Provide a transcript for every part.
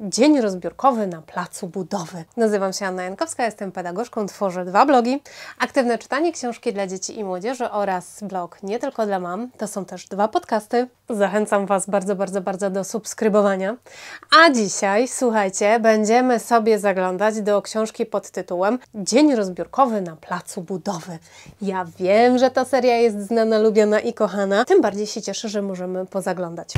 Dzień rozbiórkowy na placu budowy. Nazywam się Anna Jankowska, jestem pedagogzką, tworzę dwa blogi. Aktywne czytanie książki dla dzieci i młodzieży oraz blog nie tylko dla mam. To są też dwa podcasty. Zachęcam Was bardzo, bardzo, bardzo do subskrybowania. A dzisiaj, słuchajcie, będziemy sobie zaglądać do książki pod tytułem Dzień rozbiórkowy na placu budowy. Ja wiem, że ta seria jest znana, lubiana i kochana. Tym bardziej się cieszę, że możemy pozaglądać.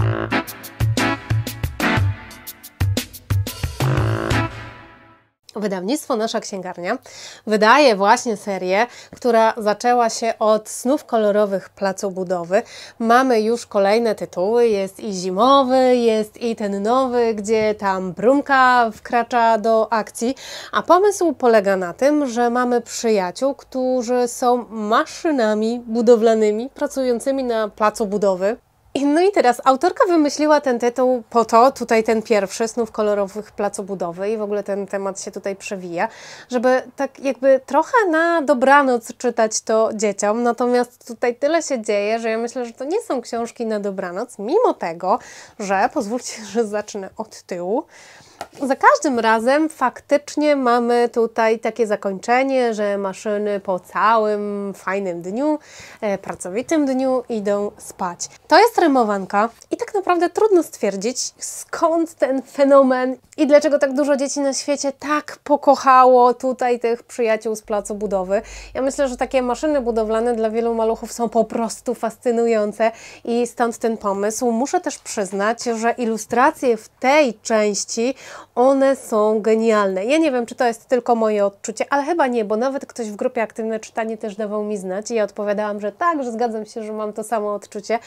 Wydawnictwo Nasza Księgarnia wydaje właśnie serię, która zaczęła się od snów kolorowych placobudowy. Mamy już kolejne tytuły, jest i zimowy, jest i ten nowy, gdzie tam Brumka wkracza do akcji, a pomysł polega na tym, że mamy przyjaciół, którzy są maszynami budowlanymi pracującymi na placu budowy no i teraz autorka wymyśliła ten tytuł po to, tutaj ten pierwszy, Snów kolorowych placobudowy i w ogóle ten temat się tutaj przewija, żeby tak jakby trochę na dobranoc czytać to dzieciom, natomiast tutaj tyle się dzieje, że ja myślę, że to nie są książki na dobranoc, mimo tego, że, pozwólcie, że zacznę od tyłu, za każdym razem faktycznie mamy tutaj takie zakończenie, że maszyny po całym fajnym dniu, e, pracowitym dniu idą spać. To jest rymowanka. I tak naprawdę trudno stwierdzić, skąd ten fenomen i dlaczego tak dużo dzieci na świecie tak pokochało tutaj tych przyjaciół z placu budowy. Ja myślę, że takie maszyny budowlane dla wielu maluchów są po prostu fascynujące i stąd ten pomysł. Muszę też przyznać, że ilustracje w tej części, one są genialne. Ja nie wiem, czy to jest tylko moje odczucie, ale chyba nie, bo nawet ktoś w grupie Aktywne Czytanie też dawał mi znać i ja odpowiadałam, że tak, że zgadzam się, że mam to samo odczucie,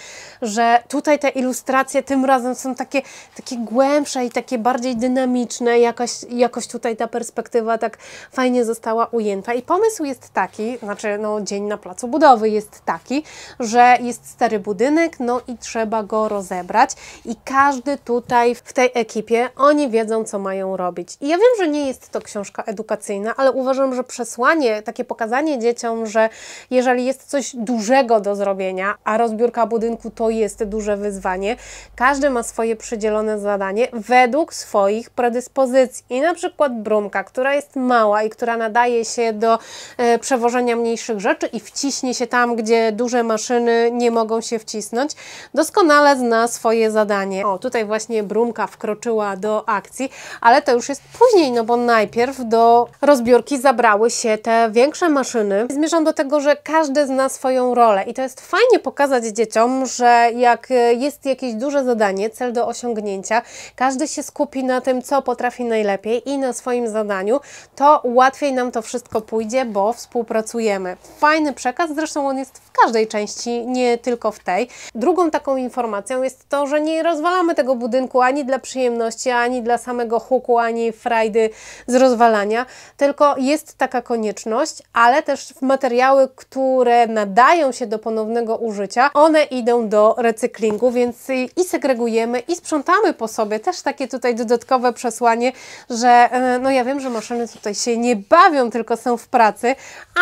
że tutaj te ilustracje relacje tym razem są takie, takie głębsze i takie bardziej dynamiczne. Jakoś, jakoś tutaj ta perspektywa tak fajnie została ujęta. I pomysł jest taki, znaczy no, dzień na placu budowy jest taki, że jest stary budynek, no i trzeba go rozebrać. I każdy tutaj w tej ekipie, oni wiedzą, co mają robić. I ja wiem, że nie jest to książka edukacyjna, ale uważam, że przesłanie, takie pokazanie dzieciom, że jeżeli jest coś dużego do zrobienia, a rozbiórka budynku to jest duże wyzwanie, każdy ma swoje przydzielone zadanie według swoich predyspozycji. I na przykład brumka, która jest mała i która nadaje się do e, przewożenia mniejszych rzeczy i wciśnie się tam, gdzie duże maszyny nie mogą się wcisnąć, doskonale zna swoje zadanie. O, tutaj właśnie brumka wkroczyła do akcji, ale to już jest później, no bo najpierw do rozbiórki zabrały się te większe maszyny. Zmierzam do tego, że każdy zna swoją rolę i to jest fajnie pokazać dzieciom, że jak e, jest jakieś duże duże zadanie, cel do osiągnięcia, każdy się skupi na tym, co potrafi najlepiej i na swoim zadaniu, to łatwiej nam to wszystko pójdzie, bo współpracujemy. Fajny przekaz, zresztą on jest w każdej części, nie tylko w tej. Drugą taką informacją jest to, że nie rozwalamy tego budynku ani dla przyjemności, ani dla samego huku, ani frajdy z rozwalania, tylko jest taka konieczność, ale też materiały, które nadają się do ponownego użycia, one idą do recyklingu, więc i segregujemy i sprzątamy po sobie. Też takie tutaj dodatkowe przesłanie, że e, no ja wiem, że maszyny tutaj się nie bawią, tylko są w pracy,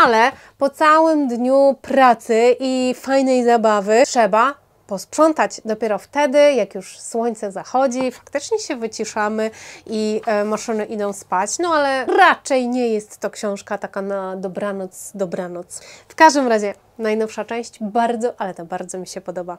ale po całym dniu pracy i fajnej zabawy trzeba posprzątać. Dopiero wtedy, jak już słońce zachodzi, faktycznie się wyciszamy i e, maszyny idą spać, no ale raczej nie jest to książka taka na dobranoc, dobranoc. W każdym razie, najnowsza część bardzo, ale to bardzo mi się podoba.